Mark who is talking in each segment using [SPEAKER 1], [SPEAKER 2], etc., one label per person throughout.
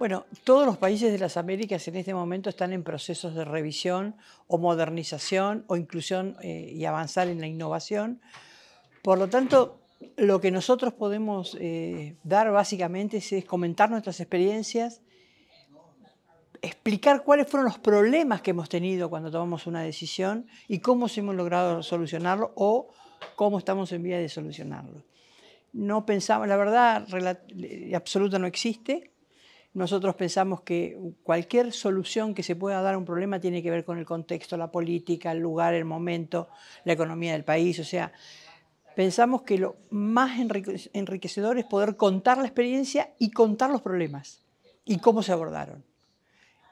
[SPEAKER 1] Bueno, todos los países de las Américas en este momento están en procesos de revisión o modernización o inclusión eh, y avanzar en la innovación. Por lo tanto, lo que nosotros podemos eh, dar básicamente es, comentar nuestras experiencias, explicar cuáles fueron los problemas que hemos tenido cuando tomamos una decisión y cómo hemos logrado solucionarlo o cómo estamos en vía de solucionarlo. No pensamos, la verdad eh, absoluta no existe, nosotros pensamos que cualquier solución que se pueda dar a un problema tiene que ver con el contexto, la política, el lugar, el momento, la economía del país. O sea, pensamos que lo más enriquecedor es poder contar la experiencia y contar los problemas y cómo se abordaron.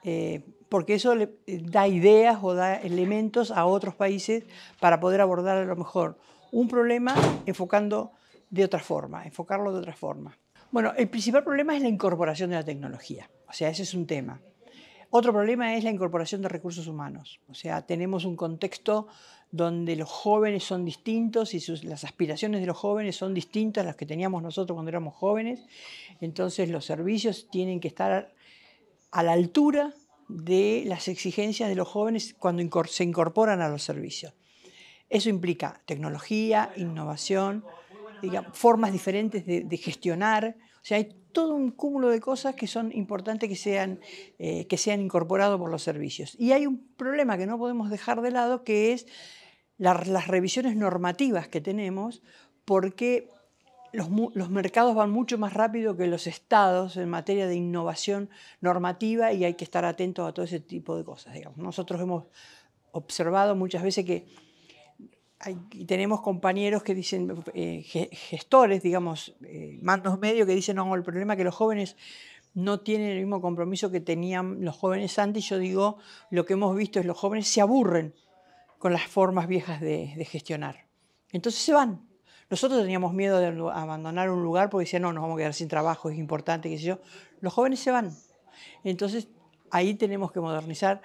[SPEAKER 1] Eh, porque eso le da ideas o da elementos a otros países para poder abordar a lo mejor un problema enfocando de otra forma, enfocarlo de otra forma. Bueno, el principal problema es la incorporación de la tecnología. O sea, ese es un tema. Otro problema es la incorporación de recursos humanos. O sea, tenemos un contexto donde los jóvenes son distintos y las aspiraciones de los jóvenes son distintas a las que teníamos nosotros cuando éramos jóvenes. Entonces los servicios tienen que estar a la altura de las exigencias de los jóvenes cuando se incorporan a los servicios. Eso implica tecnología, innovación, formas diferentes de, gestionar. O sea, hay todo un cúmulo de cosas que son importantes que sean, eh, sean incorporados por los servicios. Y hay un problema que no podemos dejar de lado, que es las revisiones normativas que tenemos, porque los, mercados van mucho más rápido que los estados en materia de innovación normativa y hay que estar atentos a todo ese tipo de cosas. Nosotros hemos observado muchas veces que y tenemos compañeros que dicen, eh, gestores, digamos, eh, mandos medios, que dicen, no, el problema es que los jóvenes no tienen el mismo compromiso que tenían los jóvenes antes. Y Yo digo, lo que hemos visto es los jóvenes se aburren con las formas viejas de, de gestionar. Entonces se van. Nosotros teníamos miedo de abandonar un lugar porque decían, no, nos vamos a quedar sin trabajo, es importante, qué sé yo. Los jóvenes se van. Entonces ahí tenemos que modernizar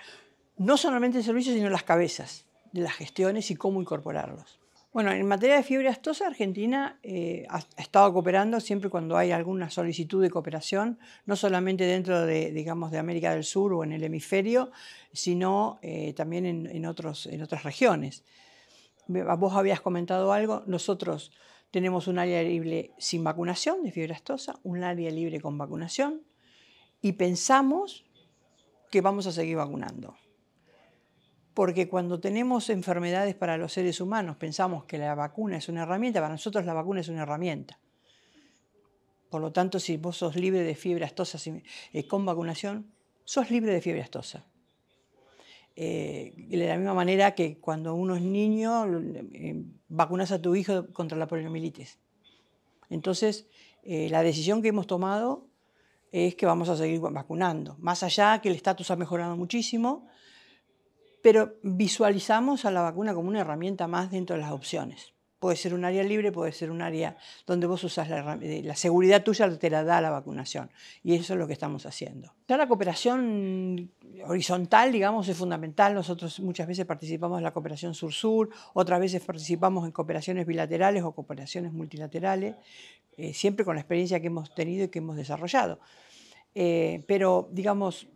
[SPEAKER 1] no solamente el servicio, sino las cabezas de las gestiones y cómo incorporarlos. Bueno, en materia de fiebre astosa, Argentina eh, ha, estado cooperando siempre cuando hay alguna solicitud de cooperación, no solamente dentro de, digamos, de América del Sur o en el hemisferio, sino eh, también en, otros, en otras regiones. Vos habías comentado algo, nosotros tenemos un área libre sin vacunación de fiebre astosa, un área libre con vacunación, y pensamos que vamos a seguir vacunando porque cuando tenemos enfermedades para los seres humanos, pensamos que la vacuna es una herramienta, para nosotros la vacuna es una herramienta. Por lo tanto, si vos sos libre de fiebre astosa eh, con vacunación, sos libre de fiebre astosa. Eh, de la misma manera que cuando uno es niño, eh, vacunas a tu hijo contra la poliomielitis. Entonces, la decisión que hemos tomado es que vamos a seguir vacunando. Más allá que el estatus ha mejorado muchísimo, pero visualizamos a la vacuna como una herramienta más dentro de las opciones. Puede ser un área libre, puede ser un área donde vos usas eh, la, seguridad tuya, te la da la vacunación. Y eso es lo que estamos haciendo. Ya la cooperación horizontal, digamos, es fundamental. Nosotros muchas veces participamos en la cooperación sur-sur, otras veces participamos en cooperaciones bilaterales o cooperaciones multilaterales, eh, siempre con la experiencia que hemos tenido y que hemos desarrollado. Eh, pero, digamos,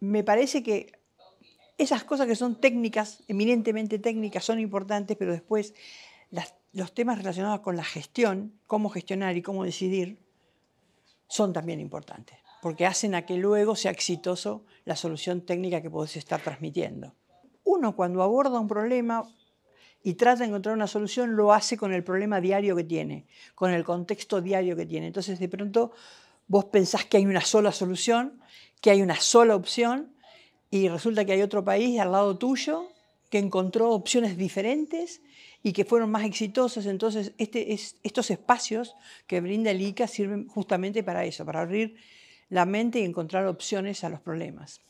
[SPEAKER 1] me parece que esas cosas que son técnicas, eminentemente técnicas, son importantes, pero después los temas relacionados con la gestión, cómo gestionar y cómo decidir, son también importantes, porque hacen a que luego sea exitoso la solución técnica que podés estar transmitiendo. Uno cuando aborda un problema y trata de encontrar una solución, lo hace con el problema diario que tiene, con el contexto diario que tiene. Entonces de pronto vos pensás que hay una sola solución, que hay una sola opción, y resulta que hay otro país al lado tuyo que encontró opciones diferentes y que fueron más exitosas. Entonces, este estos espacios que brinda el ICA sirven justamente para eso, para abrir la mente y encontrar opciones a los problemas.